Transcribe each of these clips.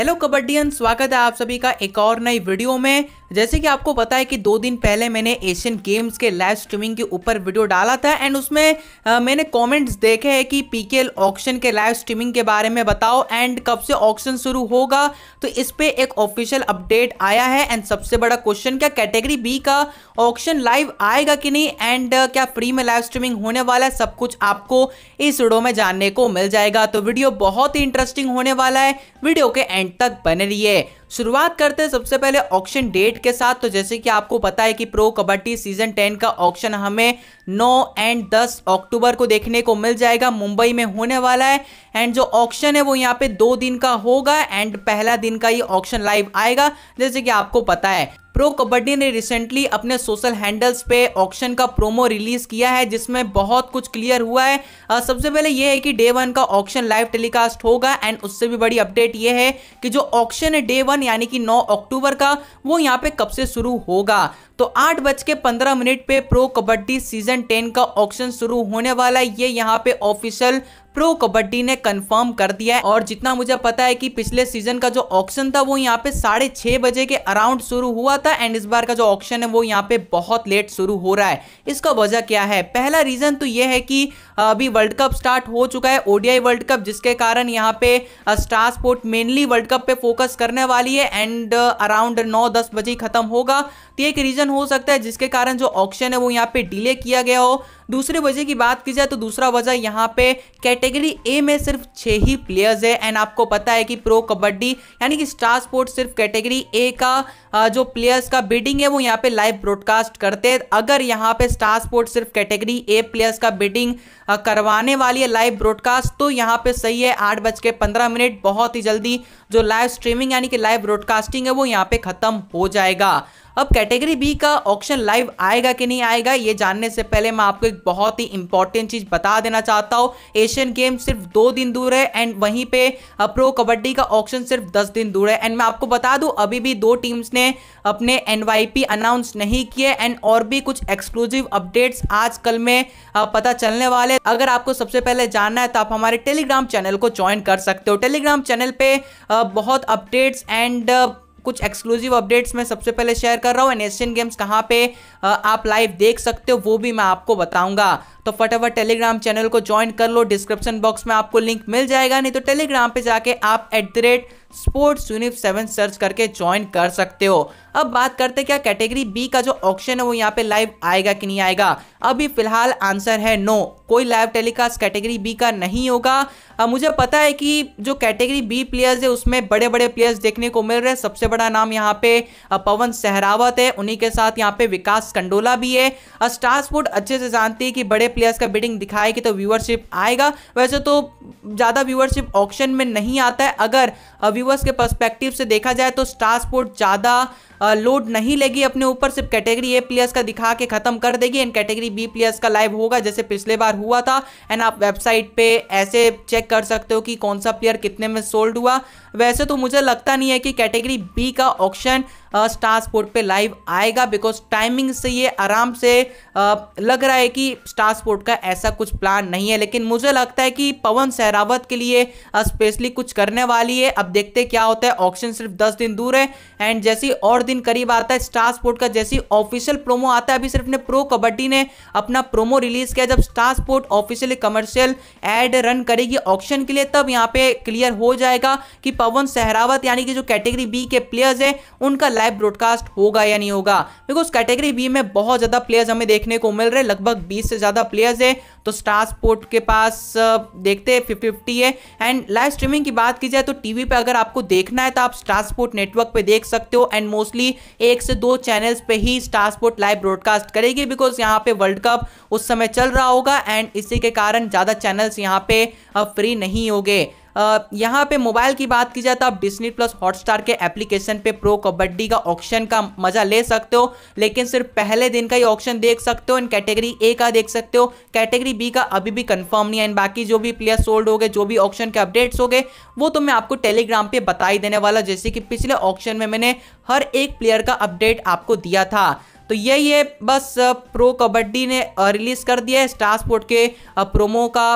hello कबड्डियन स्वागत है आप सभी का एक और नई वीडियो में जैसे कि आपको पता है कि दो दिन पहले मैंने एशियन गेम्स के लाइव स्ट्रीमिंग के ऊपर वीडियो डाला था एंड उसमें आ, मैंने कमेंट्स देखे हैं कि पीकेएल ऑक्शन के लाइव स्ट्रीमिंग के बारे में बताओ एंड कब से ऑक्शन शुरू होगा तो इस पर एक ऑफिशियल अपडेट आया है एंड सबसे बड़ा क्वेश्चन क्या कैटेगरी बी का ऑप्शन लाइव आएगा कि नहीं एंड क्या फ्री में लाइव स्ट्रीमिंग होने वाला है सब कुछ आपको इस वीडियो में जानने को मिल जाएगा तो वीडियो बहुत ही इंटरेस्टिंग होने वाला है वीडियो के एंड तक बने रहिए शुरुआत करते हैं सबसे पहले ऑक्शन डेट के साथ तो जैसे कि आपको पता है कि प्रो कबड्डी सीजन टेन का ऑक्शन हमें नौ एंड दस अक्टूबर को देखने को मिल जाएगा मुंबई में होने वाला है एंड जो ऑक्शन है वो यहाँ पे दो दिन का होगा एंड पहला दिन का ये ऑक्शन लाइव आएगा जैसे कि आपको पता है प्रो कबड्डी ने रिसेंटली अपने सोशल हैंडल्स पे ऑक्शन का प्रोमो रिलीज किया है जिसमें बहुत कुछ क्लियर हुआ है आ, सबसे पहले ये है कि डे वन का ऑक्शन लाइव टेलीकास्ट होगा एंड उससे भी बड़ी अपडेट ये है कि जो ऑक्शन है डे वन यानी कि 9 अक्टूबर का वो यहाँ पे कब से शुरू होगा तो आठ बज के पंद्रह मिनट पे प्रो कबड्डी सीजन टेन का ऑप्शन शुरू होने वाला है ये यहाँ पे ऑफिशियल प्रो कबड्डी ने कंफर्म कर दिया है और जितना मुझे पता है कि पिछले सीजन का जो ऑक्शन था वो यहाँ पे साढ़े छह बजे के अराउंड शुरू हुआ था एंड इस बार का जो ऑक्शन है वो यहाँ पे बहुत लेट शुरू हो रहा है इसका वजह क्या है पहला रीजन तो ये है कि अभी वर्ल्ड कप स्टार्ट हो चुका है ओडीआई वर्ल्ड कप जिसके कारण यहाँ पे Star Sport mainly World Cup पे फोकस करने वाली है एंड अराउंड नौ दस बजे खत्म होगा तो एक रीजन हो सकता है जिसके कारण जो ऑक्शन है वो यहाँ पे डिले किया गया हो दूसरे वजह की बात की जाए तो दूसरा वजह यहाँ पे कैटेगरी ए में सिर्फ छः ही प्लेयर्स है एंड आपको पता है कि प्रो कबड्डी यानी कि स्टार स्पोर्ट्स सिर्फ कैटेगरी ए का जो प्लेयर्स का बिडिंग है वो यहाँ पे लाइव ब्रॉडकास्ट करते हैं अगर यहाँ पे स्टार स्पोर्ट्स सिर्फ कैटेगरी ए प्लेयर्स का बिडिंग करवाने वाली है लाइव ब्रॉडकास्ट तो यहाँ पे सही है आठ बज के पंद्रह मिनट बहुत ही जल्दी जो लाइव स्ट्रीमिंग यानी कि लाइव ब्रॉडकास्टिंग है वो यहाँ पे खत्म हो जाएगा अब कैटेगरी बी का ऑप्शन लाइव आएगा कि नहीं आएगा ये जानने से पहले मैं आपको एक बहुत ही इंपॉर्टेंट चीज़ बता देना चाहता हूँ एशियन गेम सिर्फ दो दिन दूर है एंड वहीं पे प्रो कबड्डी का ऑप्शन सिर्फ दस दिन दूर है एंड मैं आपको बता दूँ अभी भी दो टीम्स ने अपने एन अनाउंस नहीं किए एंड और भी कुछ एक्सक्लूसिव अपडेट्स आज कल में पता चलने वाले अगर आपको सबसे पहले जानना है तो आप हमारे टेलीग्राम चैनल को ज्वाइन कर सकते हो टेलीग्राम चैनल पे बहुत अपडेट्स एंड कुछ एक्सक्लूसिव अपडेट्स मैं सबसे पहले शेयर कर रहा हूँ एंड एशियन गेम्स कहाँ पे आप लाइव देख सकते हो वो भी मैं आपको बताऊंगा तो फटाफट टेलीग्राम चैनल को ज्वाइन कर लो डिस्क्रिप्शन बॉक्स में आपको लिंक मिल जाएगा नहीं तो टेलीग्राम पे जाके आप एट द रेट स्पोर्ट्स यूनिफ सेवन सर्च करके ज्वाइन कर सकते हो अब बात करते क्या कैटेगरी बी का जो ऑप्शन है वो यहाँ पे लाइव आएगा कि नहीं आएगा अभी फिलहाल आंसर है नो कोई लाइव टेलीकास्ट कैटेगरी बी का नहीं होगा अब मुझे पता है कि जो कैटेगरी बी प्लेयर्स है उसमें बड़े बड़े प्लेयर्स देखने को मिल रहे हैं सबसे बड़ा नाम यहाँ पे पवन सहरावत है उन्हीं के साथ यहाँ पे विकास कंडोला भी है स्टार स्पोर्ट अच्छे से जानती है कि बड़े प्लेयर्स का बिडिंग दिखाएगी तो व्यूअरशिप आएगा वैसे तो ज़्यादा व्यूअरशिप ऑक्शन में नहीं आता है अगर व्यूअर्स के पर्सपेक्टिव से देखा जाए तो स्टार स्पोर्ट ज़्यादा लोड नहीं लेगी अपने ऊपर सिर्फ कैटेगरी ए प्लेयर्स का दिखा के ख़त्म कर देगी एंड कैटेगरी बी प्लेयर्स का लाइव होगा जैसे पिछले बार हुआ था एंड आप वेबसाइट पे ऐसे चेक कर सकते हो कि कौन सा प्लेयर कितने में सोल्ड हुआ वैसे तो मुझे लगता नहीं है कि कैटेगरी बी का ऑप्शन स्टार स्पोर्ट पे लाइव आएगा बिकॉज टाइमिंग से ये आराम से लग रहा है कि स्टार स्पोर्ट का ऐसा कुछ प्लान नहीं है लेकिन मुझे लगता है कि पवन सहरावत के लिए स्पेशली कुछ करने वाली है अब देखते क्या होता है ऑप्शन सिर्फ दस दिन दूर है एंड जैसी और दिन करीब आता है स्टार स्पोर्ट का जैसी ऑफिशियल प्रोमो आता है अभी सिर्फ ने प्रो कबड्डी ने अपना प्रोमो रिलीज किया जब Star Sport officially commercial ad run करेगी ऑप्शन के लिए तब यहाँ पे क्लियर हो जाएगा कि पवन सहरावत यानी कि जो कैटेगरी बी के प्लेयर्स हैं उनका लाइव ब्रॉडकास्ट होगा या नहीं होगा बिकॉज कैटेगरी बी में बहुत ज़्यादा प्लेयर्स हमें देखने को मिल रहे लगभग बीस से ज़्यादा प्लेयर्स है तो स्टार स्पोर्ट के पास देखते हैं फिफ्टी फिफ्टी है एंड लाइव स्ट्रीमिंग की बात की जाए तो टीवी पे अगर आपको देखना है तो आप स्टार स्पोर्ट नेटवर्क पे देख सकते हो एंड मोस्टली एक से दो चैनल्स पे ही स्टार स्पोर्ट लाइव ब्रॉडकास्ट करेगी बिकॉज यहाँ पे वर्ल्ड कप उस समय चल रहा होगा एंड इसी के कारण ज़्यादा चैनल्स यहाँ पे फ्री नहीं होंगे यहाँ पे मोबाइल की बात की जाए तो आप डिस्नी प्लस हॉटस्टार के एप्लीकेशन पे प्रो कबड्डी का ऑप्शन का मजा ले सकते हो लेकिन सिर्फ पहले दिन का ही ऑप्शन देख सकते हो इन कैटेगरी ए का देख सकते हो कैटेगरी बी का अभी भी कंफर्म नहीं है इन बाकी जो भी प्लेयर सोल्ड हो गए जो भी ऑप्शन के अपडेट्स हो गए वो तो मैं आपको टेलीग्राम बता बताई देने वाला जैसे कि पिछले ऑप्शन में मैंने हर एक प्लेयर का अपडेट आपको दिया था तो ये ये बस प्रो कबड्डी ने रिलीज़ कर दिया है स्टार स्पोर्ट के प्रोमो का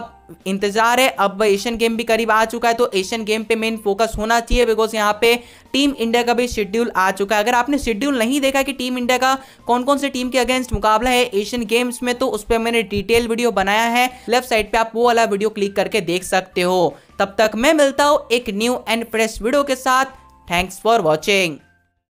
इंतजार है अब एशियन गेम भी करीब आ चुका है तो एशियन गेम पे मेन फोकस होना चाहिए बिकॉज यहाँ पे टीम इंडिया का भी शेड्यूल आ चुका है अगर आपने शेड्यूल नहीं देखा कि टीम इंडिया का कौन कौन से टीम के अगेंस्ट मुकाबला है एशियन गेम्स में तो उस पर मैंने डिटेल वीडियो बनाया है लेफ्ट साइड पर आप वो वाला वीडियो क्लिक करके देख सकते हो तब तक मैं मिलता हूँ एक न्यू एंड फ्रेश वीडियो के साथ थैंक्स फॉर वॉचिंग